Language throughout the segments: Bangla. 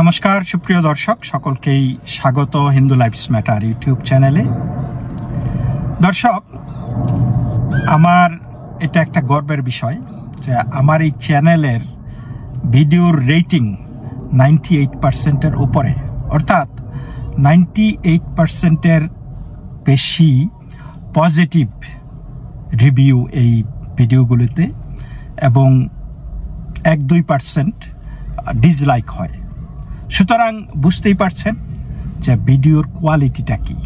নমস্কার সুপ্রিয় দর্শক সকলকেই স্বাগত হিন্দু লাইফ ম্যাটার ইউটিউব চ্যানেলে দর্শক আমার এটা একটা গর্বের বিষয় যে আমার এই চ্যানেলের ভিডিওর রেটিং নাইনটি এইট পার্সেন্টের উপরে অর্থাৎ নাইনটি এইট পার্সেন্টের বেশি পজিটিভ রিভিউ এই ভিডিওগুলোতে এবং এক দুই পার্সেন্ট ডিসলাইক হয় সুতরাং বুঝতেই পারছেন যে ভিডিওর কোয়ালিটিটা কি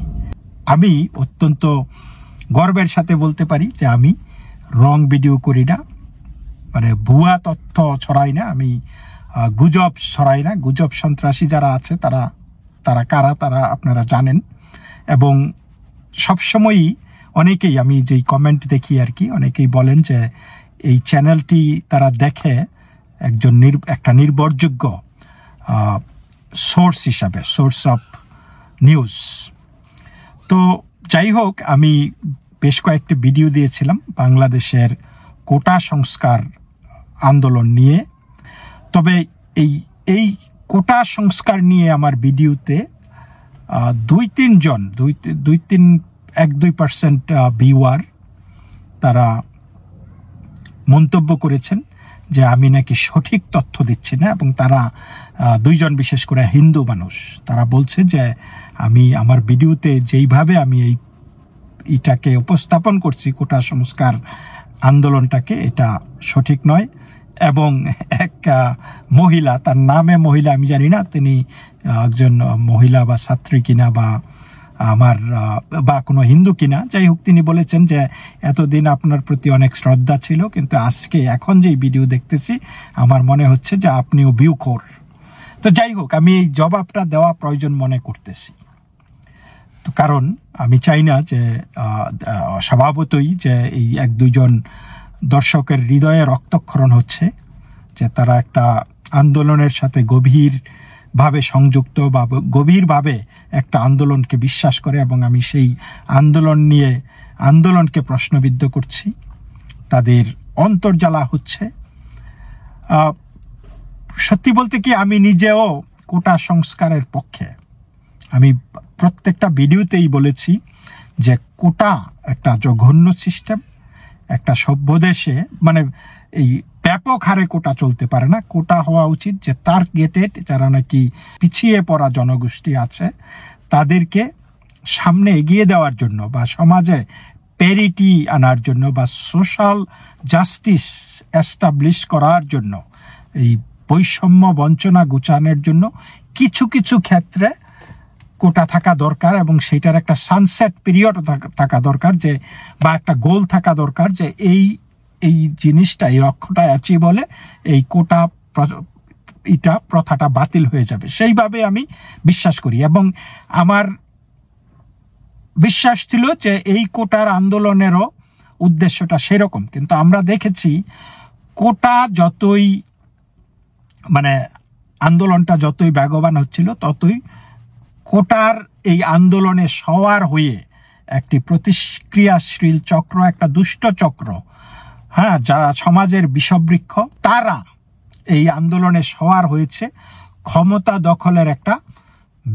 আমি অত্যন্ত গর্বের সাথে বলতে পারি যে আমি রং ভিডিও করি না মানে ভুয়া তথ্য ছড়াই না আমি গুজব ছড়াই না গুজব সন্ত্রাসী যারা আছে তারা তারা কারা তারা আপনারা জানেন এবং সবসময়ই অনেকেই আমি যেই কমেন্ট দেখি আর কি অনেকেই বলেন যে এই চ্যানেলটি তারা দেখে একজন নির একটা নির্ভরযোগ্য সোর্স হিসাবে সোর্স অফ নিউজ তো যাই হোক আমি বেশ কয়েকটি ভিডিও দিয়েছিলাম বাংলাদেশের কোটা সংস্কার আন্দোলন নিয়ে তবে এই এই কোটা সংস্কার নিয়ে আমার ভিডিওতে দুই তিনজন দুই দুই তিন এক দুই পার্সেন্ট ভিউয়ার তারা মন্তব্য করেছেন যে আমি নাকি সঠিক তথ্য দিচ্ছি না এবং তারা দুইজন বিশেষ করে হিন্দু মানুষ তারা বলছে যে আমি আমার ভিডিওতে যেইভাবে আমি এই এটাকে উপস্থাপন করছি কোটা সংস্কার আন্দোলনটাকে এটা সঠিক নয় এবং এক মহিলা তার নামে মহিলা আমি জানি না তিনি একজন মহিলা বা ছাত্রী কিনা বা আমার বা কোনো হিন্দু কিনা যাই হোক তিনি বলেছেন যে এতদিন আপনার প্রতি অনেক শ্রদ্ধা ছিল কিন্তু আজকে এখন যে ভিডিও দেখতেছি আমার মনে হচ্ছে যে আপনিও বিউকর তো যাই হোক আমি এই জবাবটা দেওয়া প্রয়োজন মনে করতেছি তো কারণ আমি চাই না যে স্বভাবতই যে এই এক দুজন দর্শকের হৃদয়ে রক্তক্ষরণ হচ্ছে যে তারা একটা আন্দোলনের সাথে গভীর ভাবে সংযুক্ত বা গভীরভাবে একটা আন্দোলনকে বিশ্বাস করে এবং আমি সেই আন্দোলন নিয়ে আন্দোলনকে প্রশ্নবিদ্ধ করছি তাদের অন্তর্জ্বালা হচ্ছে সত্যি বলতে কি আমি নিজেও কোটা সংস্কারের পক্ষে আমি প্রত্যেকটা ভিডিওতেই বলেছি যে কোটা একটা জঘন্য সিস্টেম একটা সভ্য দেশে মানে এই ব্যাপক হারে কোটা চলতে পারে না কোটা হওয়া উচিত যে টার্গেটেড যারা নাকি পিছিয়ে পড়া জনগোষ্ঠী আছে তাদেরকে সামনে এগিয়ে দেওয়ার জন্য বা সমাজে প্যারিটি আনার জন্য বা সোশ্যাল জাস্টিস এস্টাবলিশ করার জন্য এই বৈষম্য বঞ্চনা গুচানের জন্য কিছু কিছু ক্ষেত্রে কোটা থাকা দরকার এবং সেইটার একটা সানসেট পিরিয়ড থাকা দরকার যে বা একটা গোল থাকা দরকার যে এই এই জিনিসটা এই রক্ষটা আছে বলে এই কোটা এটা প্রথাটা বাতিল হয়ে যাবে সেইভাবে আমি বিশ্বাস করি এবং আমার বিশ্বাস ছিল যে এই কোটার আন্দোলনেরও উদ্দেশ্যটা সেরকম কিন্তু আমরা দেখেছি কোটা যতই মানে আন্দোলনটা যতই বেগবান হচ্ছিল ততই কোটার এই আন্দোলনে সওয়ার হয়ে একটি প্রতিক্রিয়াশীল চক্র একটা দুষ্ট চক্র হ্যাঁ যারা সমাজের বিষবৃক্ষ তারা এই আন্দোলনে সওয়ার হয়েছে ক্ষমতা দখলের একটা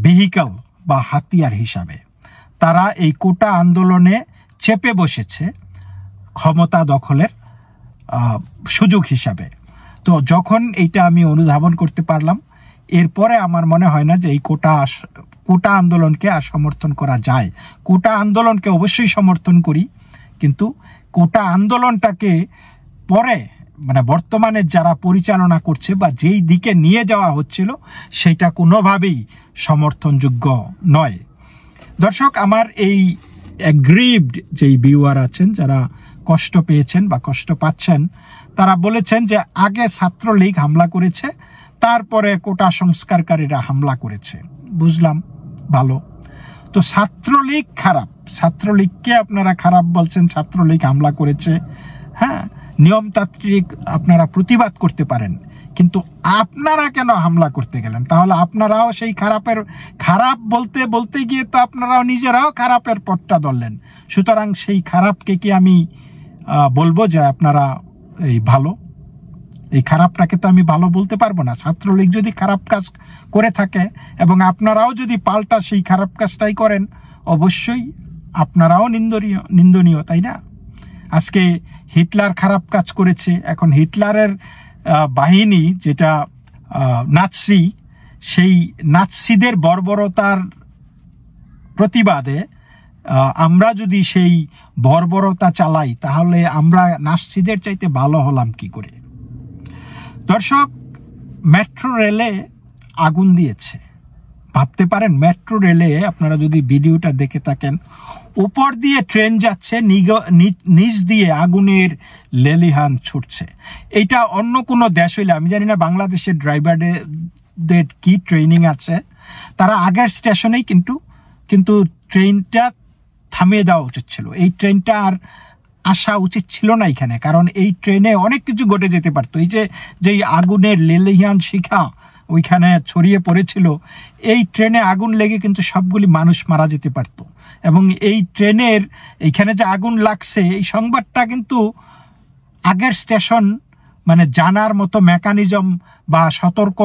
ভেহিকল বা হাতিয়ার হিসাবে তারা এই কোটা আন্দোলনে চেপে বসেছে ক্ষমতা দখলের সুযোগ হিসাবে তো যখন এইটা আমি অনুধাবন করতে পারলাম এরপরে আমার মনে হয় না যে এই কোটা কোটা আন্দোলনকে আর সমর্থন করা যায় কোটা আন্দোলনকে অবশ্যই সমর্থন করি কিন্তু কোটা আন্দোলনটাকে পরে মানে বর্তমানে যারা পরিচালনা করছে বা যেই দিকে নিয়ে যাওয়া হচ্ছিল সেটা কোনোভাবেই সমর্থনযোগ্য নয় দর্শক আমার এই অ্যাগ্রিভড যেই ভিউয়ার আছেন যারা কষ্ট পেয়েছেন বা কষ্ট পাচ্ছেন তারা বলেছেন যে আগে ছাত্রলীগ হামলা করেছে তারপরে কোটা সংস্কারকারীরা হামলা করেছে বুঝলাম ভালো তো ছাত্রলীগ খারাপ ছাত্রলীগকে আপনারা খারাপ বলছেন ছাত্রলীগ হামলা করেছে হ্যাঁ নিয়মতান্ত্রিক আপনারা প্রতিবাদ করতে পারেন কিন্তু আপনারা কেন হামলা করতে গেলেন তাহলে আপনারাও সেই খারাপের খারাপ বলতে বলতে গিয়ে তো আপনারাও নিজেরাও খারাপের পথটা ধরলেন সুতরাং সেই খারাপকে কি আমি বলবো যে আপনারা এই ভালো এই খারাপটাকে তো আমি ভালো বলতে পারবো না ছাত্রলীগ যদি খারাপ কাজ করে থাকে এবং আপনারাও যদি পাল্টা সেই খারাপ কাজটাই করেন অবশ্যই আপনারাও নিন্দনীয় নিন্দনীয় তাই না আজকে হিটলার খারাপ কাজ করেছে এখন হিটলারের বাহিনী যেটা নাৎসি সেই নাৎসিদের বর্বরতার প্রতিবাদে আমরা যদি সেই বর্বরতা চালাই তাহলে আমরা নাচসিদের চাইতে ভালো হলাম কি করে দর্শক মেট্রো রেলে আগুন দিয়েছে ভাবতে পারেন মেট্রো রেলে আপনারা যদি ভিডিওটা দেখে থাকেন উপর দিয়ে ট্রেন যাচ্ছে নিচ দিয়ে আগুনের লেলিহান ছুটছে এটা অন্য কোনো দেশ হইলে আমি জানি না বাংলাদেশের ড্রাইভারদের কি ট্রেনিং আছে তারা আগের স্টেশনেই কিন্তু কিন্তু ট্রেনটা থামিয়ে দেওয়া উচিত ছিল এই ট্রেনটা আর আসা উচিত ছিল না এখানে কারণ এই ট্রেনে অনেক কিছু ঘটে যেতে পারতো এই যে যেই আগুনের লেলেহিয়ান শিখা ওইখানে ছড়িয়ে পড়েছিল এই ট্রেনে আগুন লেগে কিন্তু সবগুলি মানুষ মারা যেতে পারত এবং এই ট্রেনের এইখানে যে আগুন লাগছে এই সংবাদটা কিন্তু আগের স্টেশন মানে জানার মতো মেকানিজম বা সতর্ক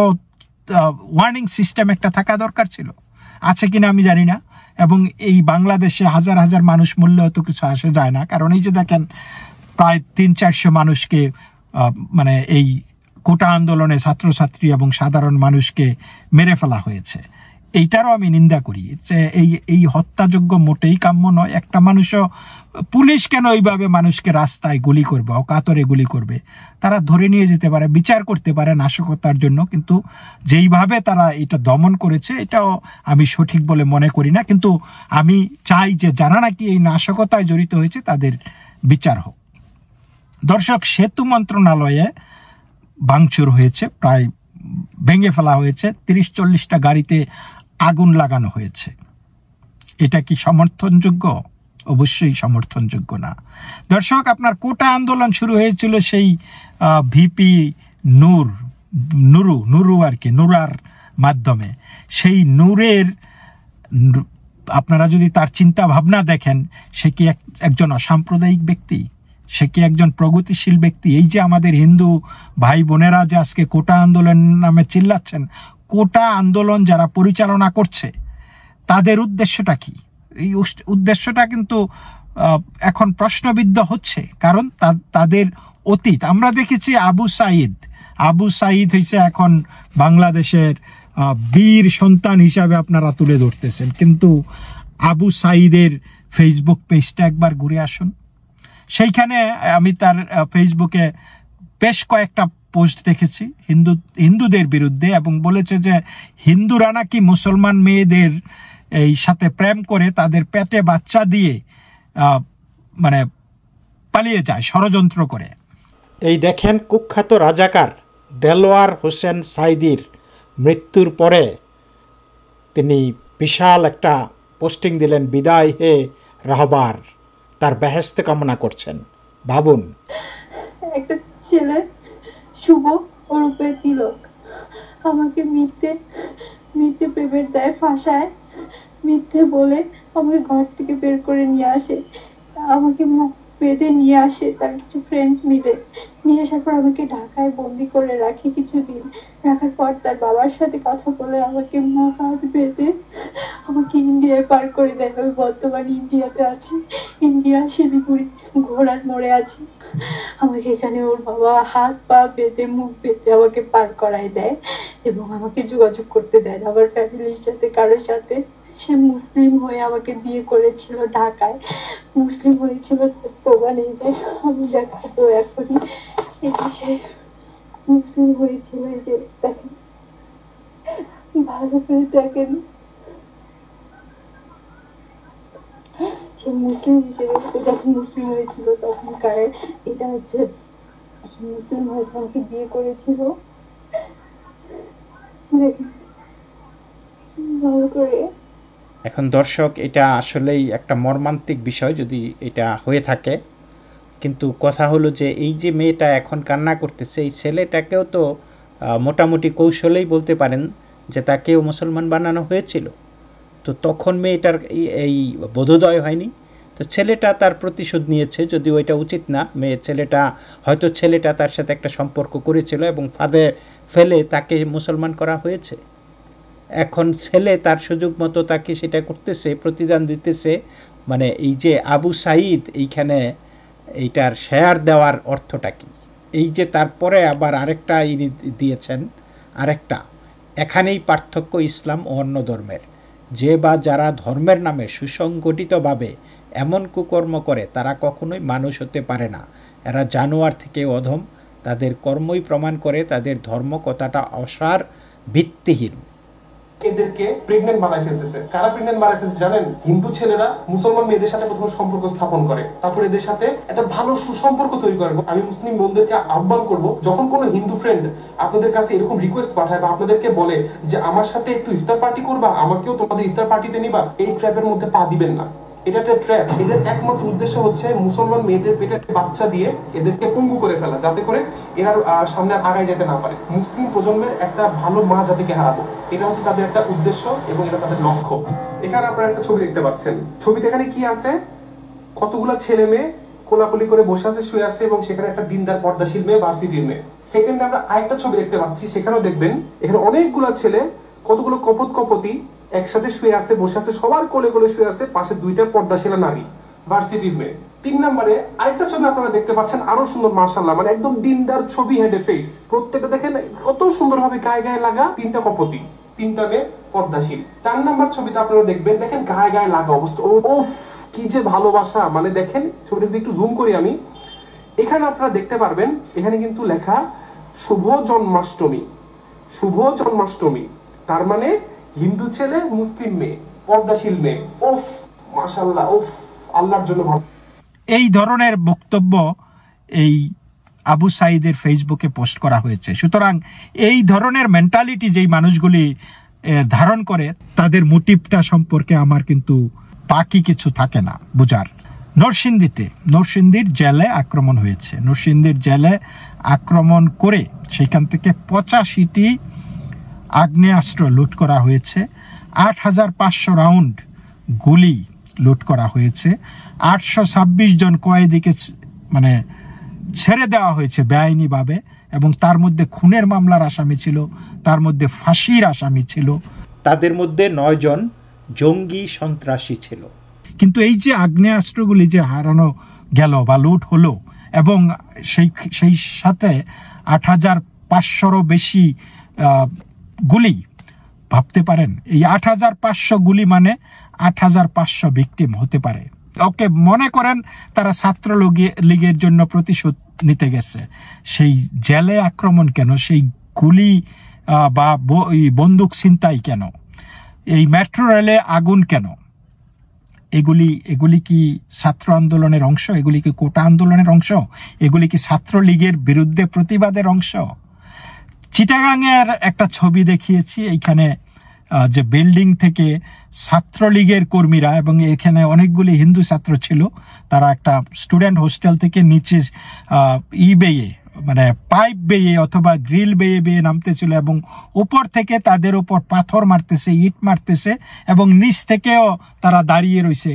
ওয়ার্নিং সিস্টেম একটা থাকা দরকার ছিল আছে কিনা আমি জানি না এবং এই বাংলাদেশে হাজার হাজার মানুষ মূল্য তো কিছু আসে যায় না কারণ এই যে দেখেন প্রায় তিন চারশো মানুষকে মানে এই কোটা আন্দোলনে ছাত্রছাত্রী এবং সাধারণ মানুষকে মেরে ফেলা হয়েছে এইটারও আমি নিন্দা করি যে এই এই হত্যাযোগ্য মোটেই কাম্য নয় একটা মানুষও পুলিশ কেন এইভাবে মানুষকে রাস্তায় গুলি করবে অকাতরে গুলি করবে তারা ধরে নিয়ে যেতে পারে বিচার করতে পারে নাশকতার জন্য কিন্তু যেইভাবে তারা এটা দমন করেছে এটাও আমি সঠিক বলে মনে করি না কিন্তু আমি চাই যে যারা নাকি এই নাশকতায় জড়িত হয়েছে তাদের বিচার হোক দর্শক সেতু মন্ত্রণালয়ে ভাঙচুর হয়েছে প্রায় ভেঙে ফেলা হয়েছে তিরিশ চল্লিশটা গাড়িতে আগুন লাগানো হয়েছে এটা কি সমর্থনযোগ্য অবশ্যই সমর্থনযোগ্য না দর্শক আপনার কোটা আন্দোলন শুরু হয়েছিল সেই ভিপি নূর নুরু নুরু আর কি নুরার মাধ্যমে সেই নূরের আপনারা যদি তার চিন্তা ভাবনা দেখেন সে কি একজন অসাম্প্রদায়িক ব্যক্তি সে কি একজন প্রগতিশীল ব্যক্তি এই যে আমাদের হিন্দু ভাই বোনেরা যে আজকে কোটা আন্দোলন নামে চিল্লাচ্ছেন কোটা আন্দোলন যারা পরিচালনা করছে তাদের উদ্দেশ্যটা কি এই উদ্দেশ্যটা কিন্তু এখন প্রশ্নবিদ্ধ হচ্ছে কারণ তাদের অতীত আমরা দেখেছি আবু সাইদ আবু সাইদ হয়েছে এখন বাংলাদেশের বীর সন্তান হিসাবে আপনারা তুলে ধরতেছেন কিন্তু আবু সাইদের ফেসবুক পেজটা একবার ঘুরে আসুন সেইখানে আমি তার ফেসবুকে বেশ কয়েকটা পোস্ট দেখেছি হিন্দু হিন্দুদের বিরুদ্ধে এবং বলেছে যে হিন্দুরা নাকি মুসলমান মেয়েদের এই সাথে প্রেম করে তাদের পেটে বাচ্চা দিয়ে মানে পালিয়ে যায় ষড়যন্ত্র করে এই দেখেন কুখ্যাত রাজাকার দেলোয়ার হোসেন সাইদির মৃত্যুর পরে তিনি বিশাল একটা পোস্টিং দিলেন বিদায় হে রাহবার তার বেহেস্ত কামনা করছেন ভাবুন একটা ছেলে শুভ ওরূপে তিলক আমাকে মিথ্যে মিথ্যে প্রেমের দায় ফাঁসায় মিথ্যে বলে আমাকে ঘর থেকে বের করে নিয়ে আসে আমাকে মুখ বেঁধে নিয়ে আসে তার কিছু ফ্রেন্ড মিলে নিয়ে আসার পর আমাকে ঢাকায় বন্দি করে রাখে কিছুদিন রাখার পর তার বাবার সাথে কথা বলে আমাকে মুখ হাত বেঁধে আমাকে ইন্ডিয়ায় পার করে দেয় আমি বর্তমানে ইন্ডিয়াতে আছি ইন্ডিয়া শিলিগুড়ি ঘোড়ার মোড়ে আছি আমাকে এখানে ওর বাবা হাত পা বেঁধে মুখ বেঁধে আমাকে পার করায় দেয় এবং আমাকে যোগাযোগ করতে দেয় না আমার ফ্যামিলির সাথে কারোর সাথে সে মুসলিম হয়ে আমাকে বিয়ে করেছিল ঢাকায় মুসলিম হয়েছিল প্রমাণ এই যে আমি দেখাতো এখনই এই সে মুসলিম হয়েছিল এই যে দেখেন ভালো করে দেখেন সে মুসলিম হিসেবে যখন মুসলিম হয়েছিল তখনকার এটা হচ্ছে সে মুসলিম হয়েছে আমাকে বিয়ে করেছিল এখন দর্শক এটা আসলেই একটা মর্মান্তিক বিষয় যদি এটা হয়ে থাকে কিন্তু কথা হলো যে এই যে মেয়েটা এখন কান্না করতেছে এই ছেলেটাকেও তো মোটামুটি কৌশলেই বলতে পারেন যে তাকেও মুসলমান বানানো হয়েছিল তো তখন মেয়েটার এই বোধোদয় হয়নি তো ছেলেটা তার প্রতিশোধ নিয়েছে যদি ওইটা উচিত না মেয়ে ছেলেটা হয়তো ছেলেটা তার সাথে একটা সম্পর্ক করেছিল এবং ফাঁদে ফেলে তাকে মুসলমান করা হয়েছে এখন ছেলে তার সুযোগ মতো তাকে সেটা করতেছে প্রতিদান দিতেছে মানে এই যে আবু সাঈদ এইখানে এইটার শেয়ার দেওয়ার অর্থটা কি এই যে তারপরে আবার আরেকটা ইনি দিয়েছেন আরেকটা এখানেই পার্থক্য ইসলাম ও অন্য ধর্মের যে বা যারা ধর্মের নামে সুসংগঠিতভাবে এমন কুকর্ম করে তারা কখনোই মানুষ হতে পারে না এরা জানোয়ার থেকে অধম তাদের কর্মই প্রমাণ করে তাদের ধর্ম কথাটা অসার ভিত্তিহীন এদেরকে প্রেগনেন্ট বানায় ফেলতেছে কারা প্রেগনেন্ট বানাইতেছে জানেন হিন্দু ছেলেরা মুসলমান মেয়েদের সাথে প্রথমে সম্পর্ক স্থাপন করে তারপর এদের সাথে একটা ভালো সুসম্পর্ক তৈরি করে আমি মুসলিম বোনদেরকে আহ্বান করব যখন কোনো হিন্দু ফ্রেন্ড আপনাদের কাছে এরকম রিকোয়েস্ট পাঠায় বা আপনাদেরকে বলে যে আমার সাথে একটু ইফতার পার্টি করবা আমাকেও তোমাদের ইফতার পার্টিতে নিবা এই ট্র্যাপের মধ্যে পা দিবেন না এটা একটা ট্র্যাপ এদের একমাত্র উদ্দেশ্য হচ্ছে মুসলমান মেয়েদের পেটে বাচ্চা দিয়ে এদেরকে পঙ্গু করে ফেলা যাতে করে এরা সামনে আগায় যেতে না পারে মুসলিম প্রজন্মের একটা ভালো মা জাতিকে হারাবো এটা হচ্ছে তাদের একটা উদ্দেশ্য এবং এটা তাদের লক্ষ্য এখানে আপনারা একটা ছবি দেখতে পাচ্ছেন ছবিতে এখানে কি আছে কতগুলো ছেলে মেয়ে কোলাকুলি করে বসে আছে শুয়ে আছে এবং সেখানে একটা দিনদার পর্দাশীল মেয়ে ভার্সিটির মেয়ে সেকেন্ডে আমরা আরেকটা ছবি দেখতে পাচ্ছি সেখানেও দেখবেন এখানে অনেকগুলো ছেলে কতগুলো কপত কপতি একসাথে শুয়ে আছে বসে আছে সবার কোলে কোলে শুয়ে আছে পাশে দুইটা পর্দাশিলা নারী ভার্সিটির মেয়ে তিন নম্বরে আরেকটা ছবি আপনারা দেখতে পাচ্ছেন আরো সুন্দর মার্শাল্লাহ মানে একদম দিনদার ছবি হেডে ফেস প্রত্যেকটা দেখেন কত সুন্দর ভাবে গায়ে গায়ে লাগা তিনটা কপতি তিনটা মেয়ে পর্দাশীল চার নাম্বার ছবিটা আপনারা দেখবেন দেখেন গায়ে গায়ে লাগা অবস্থা ওফ কি যে ভালোবাসা মানে দেখেন ছবিটা যদি একটু জুম করি আমি এখানে আপনারা দেখতে পারবেন এখানে কিন্তু লেখা শুভ জন্মাষ্টমী শুভ জন্মাষ্টমী তার মানে হিন্দু ছেলে মুসলিম মেয়ে পর্দাশীল মেয়ে ওফ মাশাল্লাহ ওফ আল্লাহর জন্য এই ধরনের বক্তব্য এই আবু সাইদের ফেসবুকে পোস্ট করা হয়েছে সুতরাং এই ধরনের মেন্টালিটি যেই মানুষগুলি ধারণ করে তাদের মোটিভটা সম্পর্কে আমার কিন্তু বাকি কিছু থাকে না বুঝার নরসিংদীতে নরসিংদীর জেলে আক্রমণ হয়েছে নরসিংদীর জেলে আক্রমণ করে সেখান থেকে পঁচাশিটি আগ্নেয়াস্ত্র লুট করা হয়েছে আট হাজার পাঁচশো রাউন্ড গুলি লুট করা হয়েছে আটশো ছাব্বিশ জন কয়েদিকে মানে ছেড়ে দেওয়া হয়েছে বেআইনিভাবে এবং তার মধ্যে খুনের মামলার আসামি ছিল তার মধ্যে ফাঁসির আসামি ছিল তাদের মধ্যে নয়জন জঙ্গি সন্ত্রাসী ছিল কিন্তু এই যে আগ্নেয়াস্ত্রগুলি যে হারানো গেল বা লুট হলো এবং সেই সেই সাথে আট হাজার পাঁচশোরও বেশি গুলি ভাবতে পারেন এই আট হাজার পাঁচশো গুলি মানে আট হাজার পাঁচশো ভিকটিম হতে পারে ওকে মনে করেন তারা ছাত্র লীগের জন্য প্রতিশোধ নিতে গেছে সেই জেলে আক্রমণ কেন সেই গুলি বা বন্দুক ছিনতাই কেন এই মেট্রো রেলে আগুন কেন এগুলি এগুলি কি ছাত্র আন্দোলনের অংশ এগুলি কি কোটা আন্দোলনের অংশ এগুলি কি ছাত্রলীগের বিরুদ্ধে প্রতিবাদের অংশ চিটাগাংয়ের একটা ছবি দেখিয়েছি এইখানে যে বিল্ডিং থেকে ছাত্রলীগের কর্মীরা এবং এখানে অনেকগুলি হিন্দু ছাত্র ছিল তারা একটা স্টুডেন্ট হোস্টেল থেকে নিচে ই বেয়ে মানে পাইপ বেয়ে অথবা গ্রিল বেয়ে বেয়ে নামতেছিল এবং উপর থেকে তাদের উপর পাথর মারতেছে ইট মারতেছে এবং নিচ থেকেও তারা দাঁড়িয়ে রয়েছে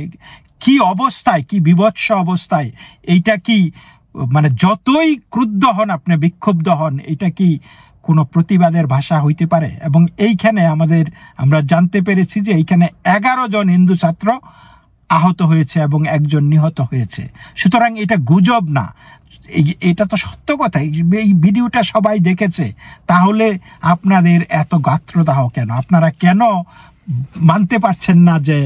কি অবস্থায় কি বিভৎস অবস্থায় এইটা কি মানে যতই ক্রুদ্ধ হন আপনি বিক্ষুব্ধ হন এটা কি কোনো প্রতিবাদের ভাষা হইতে পারে এবং এইখানে আমাদের আমরা জানতে পেরেছি যে এইখানে এগারো জন হিন্দু ছাত্র আহত হয়েছে এবং একজন নিহত হয়েছে সুতরাং এটা গুজব না এটা তো সত্য কথা এই ভিডিওটা সবাই দেখেছে তাহলে আপনাদের এত গাত্রদাহ কেন আপনারা কেন মানতে পারছেন না যে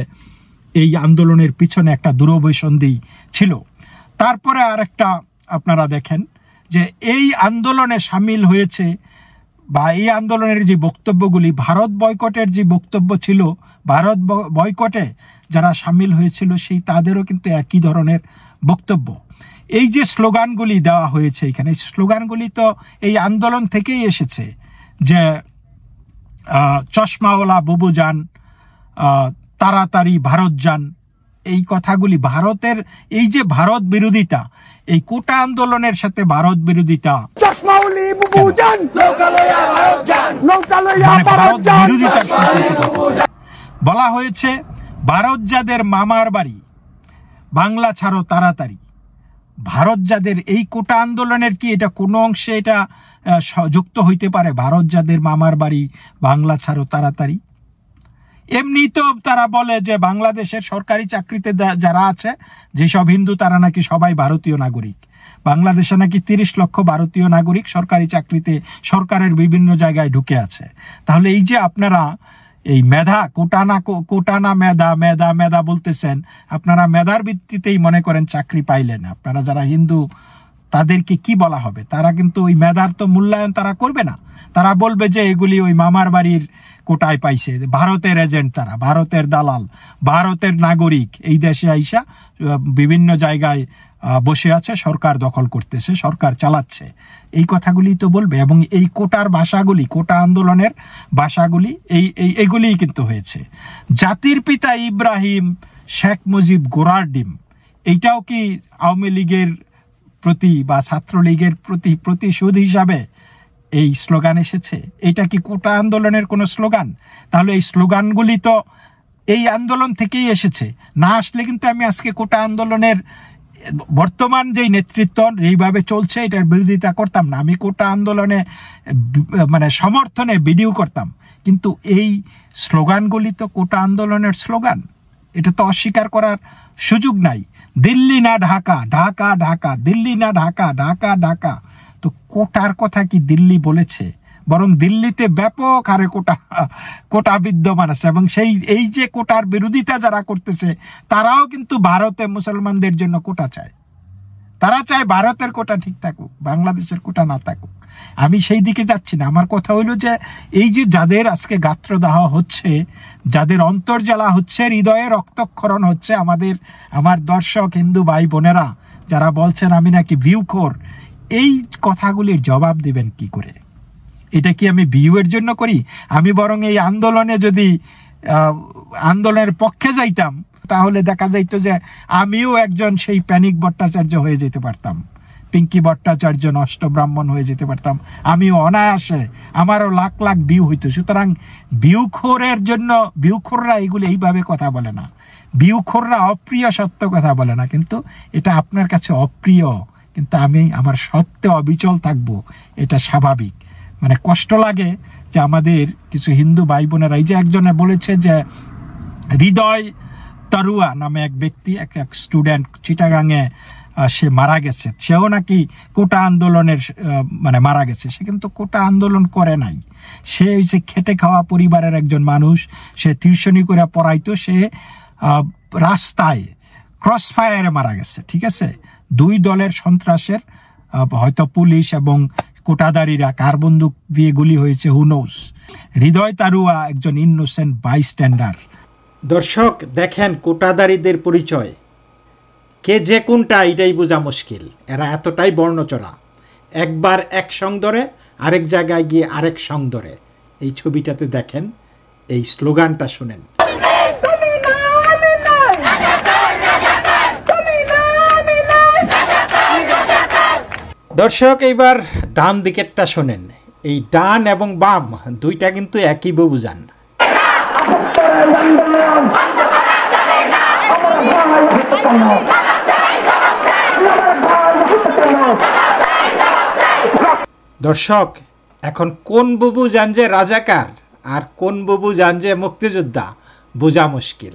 এই আন্দোলনের পিছনে একটা দূরবৈসন্ধি ছিল তারপরে আর একটা আপনারা দেখেন যে এই আন্দোলনে সামিল হয়েছে বা এই আন্দোলনের যে বক্তব্যগুলি ভারত বয়কটের যে বক্তব্য ছিল ভারত বয়কটে যারা সামিল হয়েছিল সেই তাদেরও কিন্তু একই ধরনের বক্তব্য এই যে স্লোগানগুলি দেওয়া হয়েছে এখানে এই স্লোগানগুলি তো এই আন্দোলন থেকেই এসেছে যে চশমাওয়ালা বুবু যান তাড়াতাড়ি ভারত যান এই কথাগুলি ভারতের এই যে ভারত বিরোধিতা এই কোটা আন্দোলনের সাথে ভারত বিরোধিতা মানে বলা হয়েছে ভারত যাদের মামার বাড়ি বাংলা ছাড়ো তাড়াতাড়ি ভারত যাদের এই কোটা আন্দোলনের কি এটা কোনো অংশে এটা যুক্ত হইতে পারে ভারত যাদের মামার বাড়ি বাংলা ছাড়ো তাড়াতাড়ি এমনি তো তারা বলে যে বাংলাদেশের সরকারি চাকরিতে যারা আছে যেসব হিন্দু তারা নাকি সবাই ভারতীয় নাগরিক বাংলাদেশে নাকি তিরিশ লক্ষ ভারতীয় নাগরিক সরকারি চাকরিতে সরকারের বিভিন্ন জায়গায় ঢুকে আছে তাহলে এই যে আপনারা এই মেধা কোটানা কোটানা মেধা মেধা মেধা বলতেছেন আপনারা মেধার ভিত্তিতেই মনে করেন চাকরি পাইলেন আপনারা যারা হিন্দু তাদেরকে কি বলা হবে তারা কিন্তু ওই মেধার তো মূল্যায়ন তারা করবে না তারা বলবে যে এগুলি ওই মামার বাড়ির কোটায় পাইছে ভারতের এজেন্ট তারা ভারতের দালাল ভারতের নাগরিক এই দেশে আইসা বিভিন্ন জায়গায় বসে আছে সরকার দখল করতেছে সরকার চালাচ্ছে এই কথাগুলি তো বলবে এবং এই কোটার ভাষাগুলি কোটা আন্দোলনের ভাষাগুলি এই এই এগুলিই কিন্তু হয়েছে জাতির পিতা ইব্রাহিম শেখ মুজিব গোরার ডিম এইটাও কি আওয়ামী লীগের প্রতি বা ছাত্রলীগের প্রতি প্রতিশোধ হিসাবে এই স্লোগান এসেছে এটা কি কোটা আন্দোলনের কোনো স্লোগান তাহলে এই স্লোগানগুলি তো এই আন্দোলন থেকেই এসেছে না আসলে কিন্তু আমি আজকে কোটা আন্দোলনের বর্তমান যেই নেতৃত্ব এইভাবে চলছে এটার বিরোধিতা করতাম না আমি কোটা আন্দোলনে মানে সমর্থনে বিডিও করতাম কিন্তু এই স্লোগানগুলি তো কোটা আন্দোলনের স্লোগান এটা তো অস্বীকার করার সুযোগ নাই দিল্লি না ঢাকা ঢাকা ঢাকা দিল্লি না ঢাকা ঢাকা ঢাকা তো কোটার কথা কি দিল্লি বলেছে বরং দিল্লিতে ব্যাপক হারে কোটা কোটা বিদ্যমান আছে এবং সেই এই যে কোটার বিরোধিতা যারা করতেছে তারাও কিন্তু ভারতে মুসলমানদের জন্য কোটা চায় তারা চায় ভারতের কোটা ঠিক থাকুক বাংলাদেশের কোটা না থাকুক আমি সেই দিকে যাচ্ছি না আমার কথা হইল যে এই যে যাদের আজকে গাত্রদাহ হচ্ছে যাদের অন্তর্জ্বালা হচ্ছে হৃদয়ে রক্তক্ষরণ হচ্ছে আমাদের আমার দর্শক হিন্দু ভাই বোনেরা যারা বলছেন আমি নাকি ভিউখোর এই কথাগুলির জবাব দেবেন কি করে এটা কি আমি বিইউয়ের জন্য করি আমি বরং এই আন্দোলনে যদি আন্দোলনের পক্ষে যাইতাম তাহলে দেখা যাইত যে আমিও একজন সেই প্যানিক ভট্টাচার্য হয়ে যেতে পারতাম পিঙ্কি ভট্টাচার্য নষ্ট ব্রাহ্মণ হয়ে যেতে পারতাম আমিও অনায়াসে আমারও লাখ লাখ ভিউ হইতো সুতরাং বিউখোরের জন্য বিউখোররা এগুলি এইভাবে কথা বলে না বিউখোররা অপ্রিয় সত্য কথা বলে না কিন্তু এটা আপনার কাছে অপ্রিয় কিন্তু আমি আমার সত্যে অবিচল থাকব এটা স্বাভাবিক মানে কষ্ট লাগে যে আমাদের কিছু হিন্দু ভাই বোনেরা এই যে একজনে বলেছে যে হৃদয় তরুয়া নামে এক ব্যক্তি এক এক স্টুডেন্ট চিটাগাঙে সে মারা গেছে সেও নাকি কোটা আন্দোলনের মানে মারা গেছে সে কিন্তু কোটা আন্দোলন করে নাই সে হচ্ছে খেটে খাওয়া পরিবারের একজন মানুষ সে টিউশনি করে পড়াইতো সে রাস্তায় ক্রস ফায়ারে মারা গেছে ঠিক আছে দুই দলের সন্ত্রাসের হয়তো পুলিশ এবং কোটাদারিরা কার বন্দুক দিয়ে গুলি হয়েছে হুনৌস হৃদয় তারুয়া একজন ইনোসেন্ট বাইস্ট্যান্ডার দর্শক দেখেন কোটাদারিদের পরিচয় কে যে কোনটা এটাই বোঝা মুশকিল এরা এতটাই বর্ণচড়া একবার এক সং ধরে আরেক জায়গায় গিয়ে আরেক সং ধরে এই ছবিটাতে দেখেন এই স্লোগানটা শোনেন দর্শক এইবার ডান দিকেরটা শোনেন এই ডান এবং বাম দুইটা কিন্তু একই যান দর্শক এখন কোন বুবু যান যে রাজাকার আর কোন বুবু যান যে মুক্তিযোদ্ধা বোঝা মুশকিল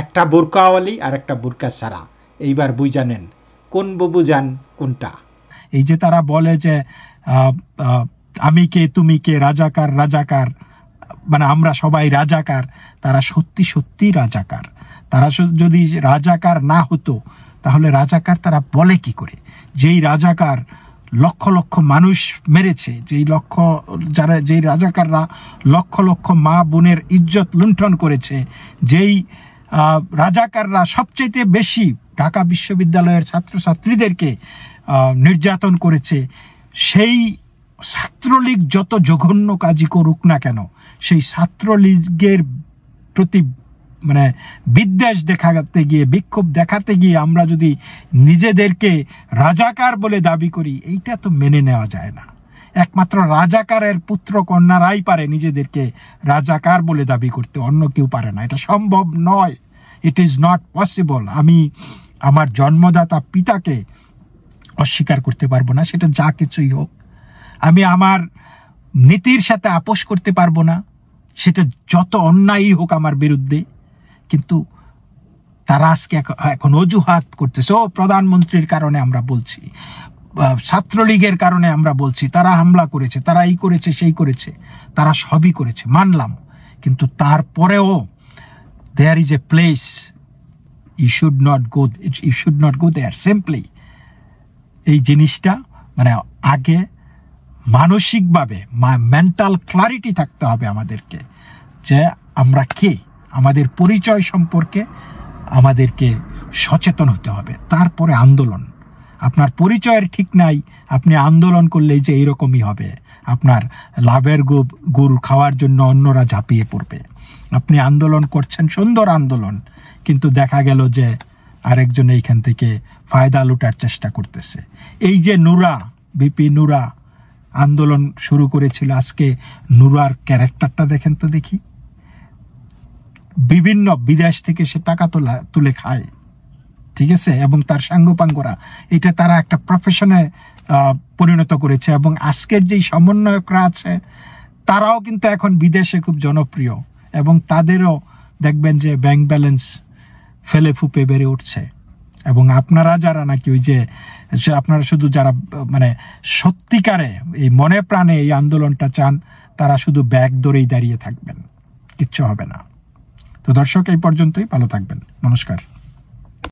একটা বুরকাওয়ালি আর একটা বুরকা ছাড়া এইবার বুঝানেন কোন বুবু যান কোনটা এই যে তারা বলে যে আমি কে তুমি কে রাজাকার রাজাকার মানে আমরা সবাই রাজাকার তারা সত্যি সত্যি রাজাকার তারা যদি রাজাকার না হতো তাহলে রাজাকার তারা বলে কি করে যেই রাজাকার লক্ষ লক্ষ মানুষ মেরেছে যেই লক্ষ যারা যেই রাজাকাররা লক্ষ লক্ষ মা বোনের ইজ্জত লুণ্ঠন করেছে যেই রাজাকাররা সবচেয়ে বেশি ঢাকা বিশ্ববিদ্যালয়ের ছাত্রছাত্রীদেরকে নির্যাতন করেছে সেই ছাত্রলীগ যত জঘন্য কাজই করুক না কেন সেই ছাত্রলীগের প্রতি মানে বিদ্বেষ দেখাতে গিয়ে বিক্ষোভ দেখাতে গিয়ে আমরা যদি নিজেদেরকে রাজাকার বলে দাবি করি এইটা তো মেনে নেওয়া যায় না একমাত্র রাজাকারের পুত্র কন্যারাই পারে নিজেদেরকে রাজাকার বলে দাবি করতে অন্য কেউ পারে না এটা সম্ভব নয় ইট ইজ নট পসিবল আমি আমার জন্মদাতা পিতাকে অস্বীকার করতে পারবো না সেটা যা কিছুই হোক আমি আমার নীতির সাথে আপোষ করতে পারবো না সেটা যত অন্যায়ই হোক আমার বিরুদ্ধে কিন্তু তারা আজকে এখন অজুহাত করতেছে ও প্রধানমন্ত্রীর কারণে আমরা বলছি ছাত্রলীগের কারণে আমরা বলছি তারা হামলা করেছে তারা এই করেছে সেই করেছে তারা সবই করেছে মানলাম কিন্তু তারপরেও there is a place you should not go you should not go there simply এই জিনিসটা মানে আগে মানসিকভাবে মেন্টাল ক্লারিটি থাকতে হবে আমাদেরকে যে আমরা কে আমাদের পরিচয় সম্পর্কে আমাদেরকে সচেতন হতে হবে তারপরে আন্দোলন আপনার পরিচয়ের ঠিক নাই আপনি আন্দোলন করলেই যে এইরকমই হবে আপনার লাভের গু গুড় খাওয়ার জন্য অন্যরা ঝাঁপিয়ে পড়বে আপনি আন্দোলন করছেন সুন্দর আন্দোলন কিন্তু দেখা গেল যে আরেকজন এইখান থেকে ফায়দা লুটার চেষ্টা করতেছে এই যে নুরা বিপি নুরা আন্দোলন শুরু করেছিল আজকে নুরার ক্যারেক্টারটা দেখেন তো দেখি বিভিন্ন বিদেশ থেকে সে টাকা তোলা তুলে খায় ঠিক আছে এবং তার সাঙ্গপাঙ্গরা এটা তারা একটা প্রফেশনে পরিণত করেছে এবং আজকের যেই সমন্বয়করা আছে তারাও কিন্তু এখন বিদেশে খুব জনপ্রিয় এবং তাদেরও দেখবেন যে ব্যাংক ব্যালেন্স ফেলে ফুপে বেড়ে উঠছে এবং আপনারা যারা নাকি ওই যে আপনারা শুধু যারা মানে সত্যিকারে এই মনে প্রাণে এই আন্দোলনটা চান তারা শুধু ব্যাগ ধরেই দাঁড়িয়ে থাকবেন কিচ্ছু হবে না তো দর্শক এই পর্যন্তই ভালো থাকবেন নমস্কার